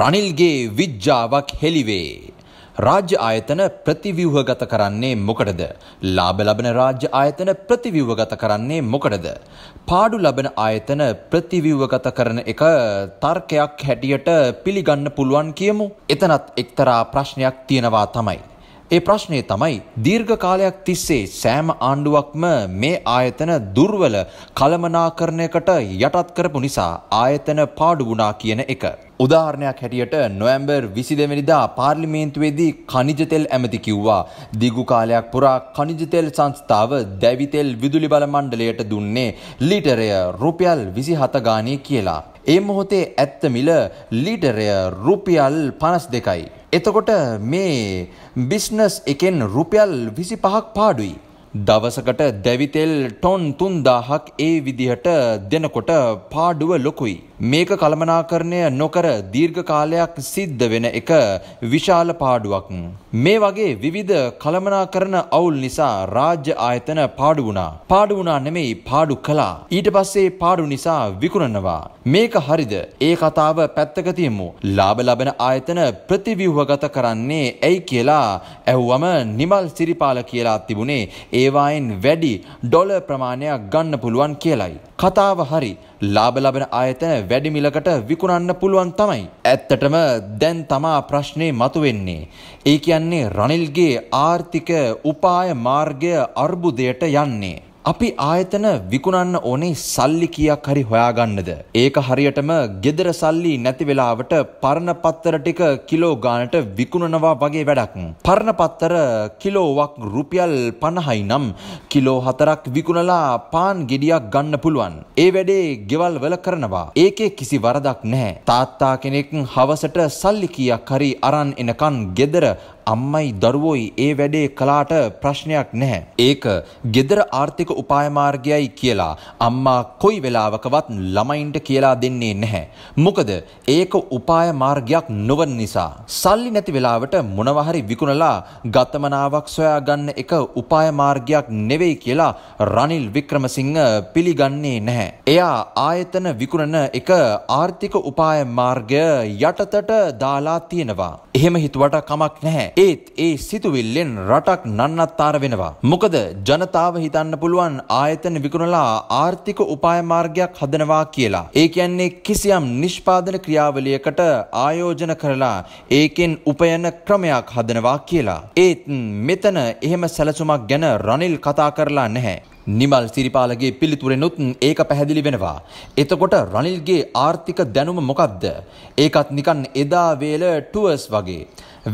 රනිල්ගේ විජ්ජාවක් හෙළිවේ. රාජ්‍ය ආයතන ප්‍රතිව්‍යුහගත කරන්නේ මොකටද? ලාභ ලබන රාජ්‍ය ආයතන ප්‍රතිව්‍යුහගත කරන්නේ මොකටද? පාඩු ලබන ආයතන ප්‍රතිව්‍යුහගත කරන එක තර්කයක් හැටියට පිළිගන්න පුළුවන් කියමු. එතනත් එක්තරා ප්‍රශ්නයක් තියෙනවා තමයි. ඒ ප්‍රශ්නය තමයි දීර්ඝ කාලයක් තිස්සේ සෑම ආණ්ඩුවක්ම මේ ආයතන දුර්වල කළමනාකරණයකට යටත් කරපු නිසා ආයතන පාඩු වුණා කියන එක. උදාහරණයක් හැටියට නොවැම්බර් 22 වෙනිදා පාර්ලිමේන්තුවේදී කනිජ තෙල් ඇමති කිව්වා දිගු කාලයක් පුරා කනිජ තෙල් සංස්ථාව දැවි තෙල් විදුලි බල මණ්ඩලයට දුන්නේ ලීටරය රුපියල් 27 ගානේ කියලා. ඒ මොහොතේ ඇත්ත මිල ලීටරය රුපියල් 52යි. එතකොට මේ බිස්නස් එකෙන් රුපියල් විසි පහක් පාඩුයි. දවසකට දැවිතෙල් ටොන් තුන්දාහක් ඒ විදිහට දෙනකොට පාඩුව ලොකුයි. මේක කළමනාකරණය නොකර දීර්ඝ කාලයක් සිද්ධ වෙන එක විශාල පාඩුවක්. මේ වගේ විවිධ කළමනාකරණ අවුල් නිසා රාජ්‍ය ආයතන පාඩු වුණා. පාඩු වුණා නෙමෙයි පාඩු කළා. ඊට පස්සේ පාඩු නිසා විකුණනවා. මේක හරිද? ඒ කතාව පැත්තක තියමු. ලාභ ලබන ආයතන ප්‍රතිව්‍යුහගත කරන්නේ ඇයි කියලා ඇහුවම නිමල් සිරිපාල කියලා තිබුණේ ඒවායින් වැඩි ඩොලර් ප්‍රමාණයක් ගන්න පුළුවන් කියලයි. කතාව හරි ලාභ ලබන ආයතන වැඩි මිලකට විකුණන්න පුළුවන් තමයි. ඇත්තටම දැන් තමා ප්‍රශ්නේ මතුවෙන්නේ. ඒ කියන්නේ රනිල්ගේ ආර්ථික උපාය මාර්ගය අර්බුදයට යන්නේ. අපි ආයතන විකුණන්න ඕනේ සල්ලි කීයක් හරි හොයාගන්නද? ඒක හරියටම gedara සල්ලි නැති වෙලාවට පරණ පත්තර ටික කිලෝ ගානට විකුණනවා වගේ වැඩක්. පරණ පත්තර කිලෝවක් රුපියල් 50යි නම් කිලෝ 4ක් විකුණලා පාන් ගෙඩියක් ගන්න පුළුවන්. ඒ වැඩේ ගෙවල් වල කරනවා. ඒකේ කිසි වරදක් නැහැ. තාත්තා කෙනෙක් හවසට සල්ලි කීයක් හරි අරන් එනකන් gedara අම්මයි දරුවෝයි ඒ වැඩේ කළාට ප්‍රශ්නයක් නැහැ. ඒක gedara ආර්ථික උපායමාර්ගයයි කියලා අම්මා කොයි වෙලාවකවත් ළමයින්ට කියලා දෙන්නේ නැහැ. මොකද ඒක උපායමාර්ගයක් නොවන නිසා. සල්ලි නැති වෙලාවට මොනවා හරි විකුණලා ගතමනාවක් සොයාගන්න එක උපායමාර්ගයක් නෙවෙයි කියලා රනිල් වික්‍රමසිංහ පිළිගන්නේ නැහැ. එයා ආයතන විකුණන එක ආර්ථික උපායමාර්ගය යටතට දාලා තියෙනවා. එහෙම හිතුවට කමක් නැහැ. ඒත් ඒ සිතුවිල්ලෙන් රටක් නන්නත්තාර වෙනවා. මොකද ජනතාව හිතන්න පුළුවන් පුළුවන් ආයතන විකුණලා ආර්ථික උපාය මාර්ගයක් හදනවා කියලා. ඒ කියන්නේ කිසියම් නිෂ්පාදන ක්‍රියාවලියකට ආයෝජන කරලා ඒකෙන් උපයන ක්‍රමයක් හදනවා කියලා. ඒත් මෙතන එහෙම සැලසුමක් ගැන රනිල් කතා කරලා නැහැ. නිමල් සිරිපාලගේ පිළිතුරෙනුත් ඒක පැහැදිලි වෙනවා. එතකොට රනිල්ගේ ආර්ථික දැනුම මොකක්ද? ඒකත් නිකන් එදා වේල ටුවර්ස් වගේ.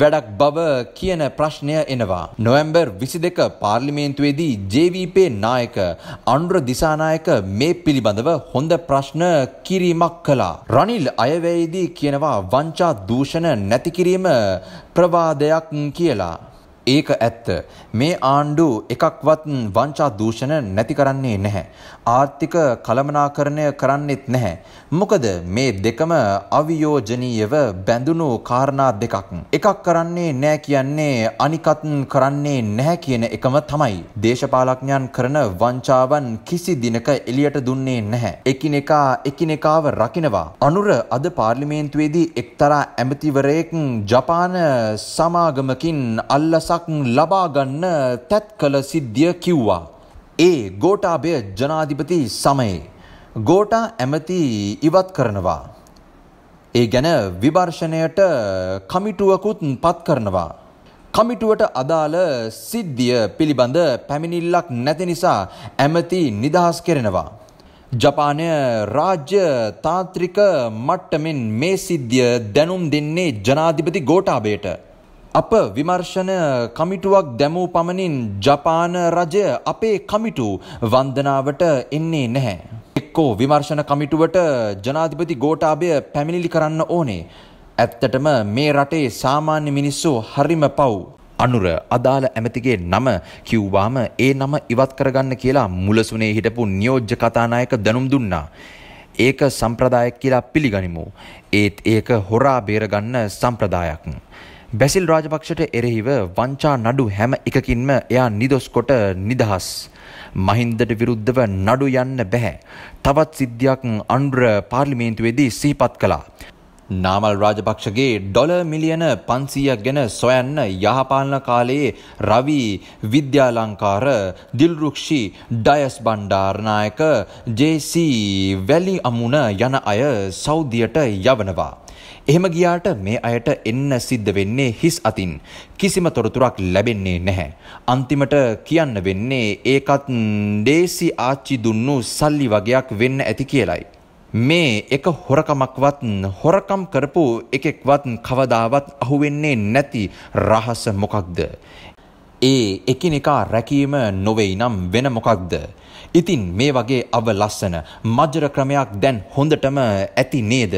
වැඩක් බව කියන ප්‍රශ්නය එනවා. නොවැම්බර් 22 පාර්ලිමේන්තුවේදී JVP නායක අනුර දිසානායක මේ පිළිබඳව හොඳ ප්‍රශ්න කිරීමක් කළා. රනිල් අයවැයේදී කියනවා වංචා දූෂණ නැති කිරීම ප්‍රවාදයක් කියලා. ඒක ඇත්ත. මේ ආණ්ඩු එකක්වත් වංචා දූෂණ නැති කරන්නේ නැහැ. ආර්ථික කළමනාකරණය කරන්නෙත් නැහැ. මොකද මේ දෙකම අවියෝජනීයව බැඳුණු කාරණා දෙකක්. එකක් කරන්නේ නැහැ කියන්නේ අනිකත් කරන්නේ නැහැ කියන එකම තමයි. දේශපාලඥයන් කරන වංචාවන් කිසි දිනක එළියට දුන්නේ නැහැ. එකිනෙකා එකිනෙකාව රකිනවා. අනුර අද පාර්ලිමේන්තුවේදී එක්තරා ඇමතිවරයෙක් ජපාන සමාගමකින් අල්ලසක් පිරිසක් ලබා ගන්න තැත් කළ සිද්ධිය කිව්වා. ඒ ගෝඨාභය ජනාධිපති සමයේ ගෝඨා ඇමති ඉවත් කරනවා. ඒ ගැන විවර්ෂණයට කමිටුවකුත් පත් කරනවා. කමිටුවට අදාළ සිද්ධිය පිළිබඳ පැමිණිල්ලක් නැති නිසා ඇමති නිදහස් කෙරෙනවා. ජපානය රාජ්‍ය තාත්‍රික මට්ටමින් මේ සිද්ධිය දැනුම් දෙන්නේ ජනාධිපති ගෝටාබේට. අප විමර්ශන කමිටුවක් දැමූ පමණින් ජපාන රජය අපේ කමිටු වන්දනාවට එන්නේ නැහැ. එක්කෝ විමර්ශන කමිටුවට ජනාධිපති ගෝටාභය පැමිණිලි කරන්න ඕනේ. ඇත්තටම මේ රටේ සාමාන්‍ය මිනිස්සු හරිම පව්. අනුර අදාළ ඇමතිගේ නම කිව්වාම ඒ නම ඉවත් කරගන්න කියලා මුලසුනේ හිටපු නියෝජ්‍ය කතානායක දැනුම් දුන්නා. ඒක සම්ප්‍රදායක් කියලා පිළිගනිමු. ඒත් ඒක හොරා බේරගන්න සම්ප්‍රදායක්. බැසිල් රාජපක්ෂට එරෙහිව වංචා නඩු හැම එකකින්ම එයා නිදොස් කොට නිදහස්. මහින්දට විරුද්ධව නඩු යන්න බැහැ. තවත් සිද්ධියක් අනුර පාර්ලිමේන්තුවේදී සිහිපත් කළා. නාමල් රාජපක්ෂගේ ඩොල මිලියන පන්සීයක් ගැන සොයන්න යහපාලන කාලයේ රවි විද්‍යාලංකාර දිල්රුක්ෂි ඩයස් බණ්ඩාරනායක ජේසී වැලි අමුණ යන අය සෞදියට යවනවා. එහෙම ගියාට මේ අයට එන්න සිද්ධ වෙන්නේ හිස් අතින් කිසිම තොරතුරක් ලැබෙන්නේ නැහැ. අන්තිමට කියන්න වෙන්නේ ඒකත් ඩේසි ආච්චි දුන්නු සල්ලි වගයක් වෙන්න ඇති කියලයි. මේ එක හොරකමක්වත් හොරකම් කරපු එකෙක්වත් කවදාවත් අහුවෙන්නේ නැති රහස මොකක්ද. ඒ එකිනෙකා රැකීම නොවෙයි නම් වෙන මොකක්ද. ඉතින් මේ වගේ අව ලස්සන මජර ක්‍රමයක් දැන් හොඳටම ඇති නේද.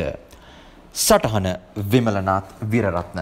සටහන විමලනාත් විරරත්න